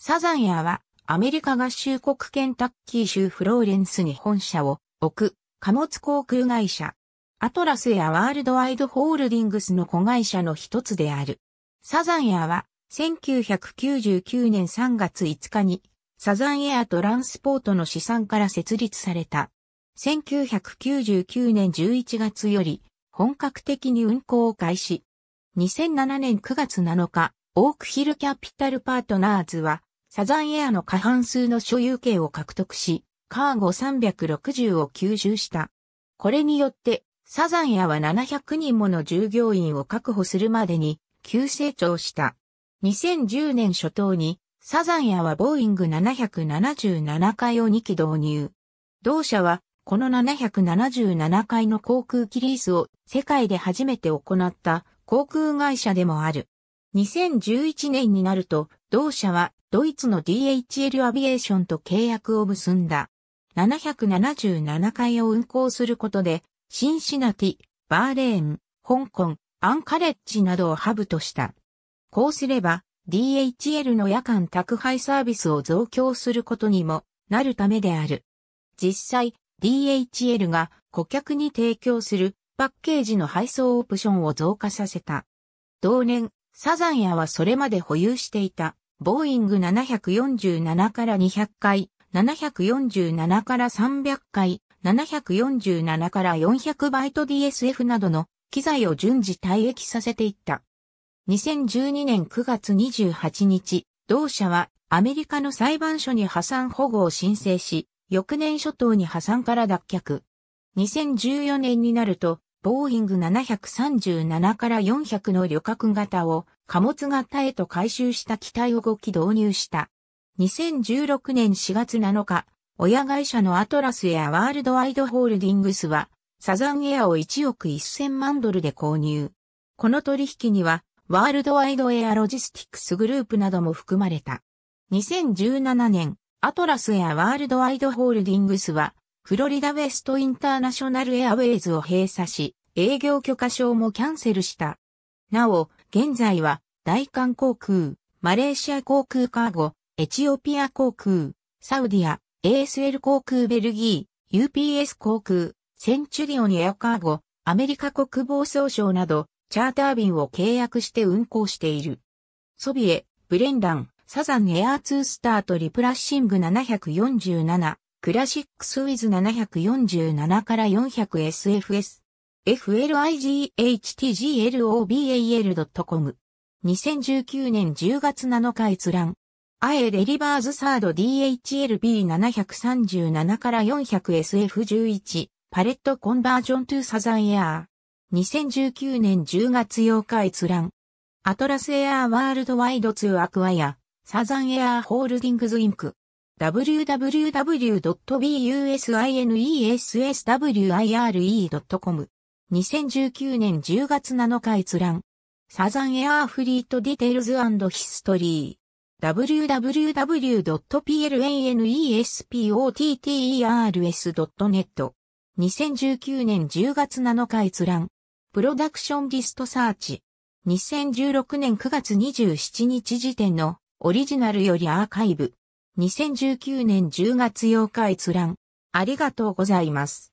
サザンヤは、アメリカ合衆国ケンタッキー州フローレンスに本社を置く貨物航空会社。アトラスやワールドワイドホールディングスの子会社の一つである。サザンエアは1999年3月5日にサザンエアトランスポートの資産から設立された。1999年11月より本格的に運行を開始。2007年9月7日、オークヒルキャピタルパートナーズはサザンエアの過半数の所有権を獲得し、カーゴ360を吸収した。これによって、サザンエアは700人もの従業員を確保するまでに急成長した。2010年初頭に、サザンエアはボーイング777回を2機導入。同社は、この777回の航空機リースを世界で初めて行った航空会社でもある。2011年になると、同社はドイツの DHL アビエーションと契約を結んだ。777回を運行することで、シンシナティ、バーレーン、香港、アンカレッジなどをハブとした。こうすれば、DHL の夜間宅配サービスを増強することにもなるためである。実際、DHL が顧客に提供するパッケージの配送オプションを増加させた。同年、サザンヤはそれまで保有していたボーイング747から200回、747から300回、747から400バイト DSF などの機材を順次退役させていった。2012年9月28日、同社はアメリカの裁判所に破産保護を申請し、翌年初頭に破産から脱却。2014年になると、ボーイング737から400の旅客型を貨物型へと回収した機体を5機導入した。2016年4月7日、親会社のアトラスエアワールドワイドホールディングスは、サザンエアを1億1000万ドルで購入。この取引には、ワールドワイドエアロジスティックスグループなども含まれた。2017年、アトラスエアワールドワイドホールディングスは、フロリダウェストインターナショナルエアウェイズを閉鎖し、営業許可証もキャンセルした。なお、現在は、大韓航空、マレーシア航空カーゴ、エチオピア航空、サウディア、ASL 航空ベルギー、UPS 航空、センチュリオンエアカーゴ、アメリカ国防総省など、チャーター便を契約して運航している。ソビエ、ブレンダン、サザンエアーースターとリプラッシング747、クラシックスウィズ747から 400SFS。FLIGHTGLOBAL.com。2019年10月7日閲覧。アエレリバーズサード DHLB737 から 400SF11 パレットコンバージョントゥサザンエアー。2019年10月8日閲覧。アトラスエアーワールドワイドツーアクアイア、サザンエアーホールディングズインク。w w w b u s i n e s s w i r e c o m 2019年10月7日閲覧サザンエアーフリートディテールズヒストリー www.plnespoters.net 2019年10月7日閲覧プロダクションリストサーチ2016年9月27日時点のオリジナルよりアーカイブ2019年10月8日閲覧。ありがとうございます。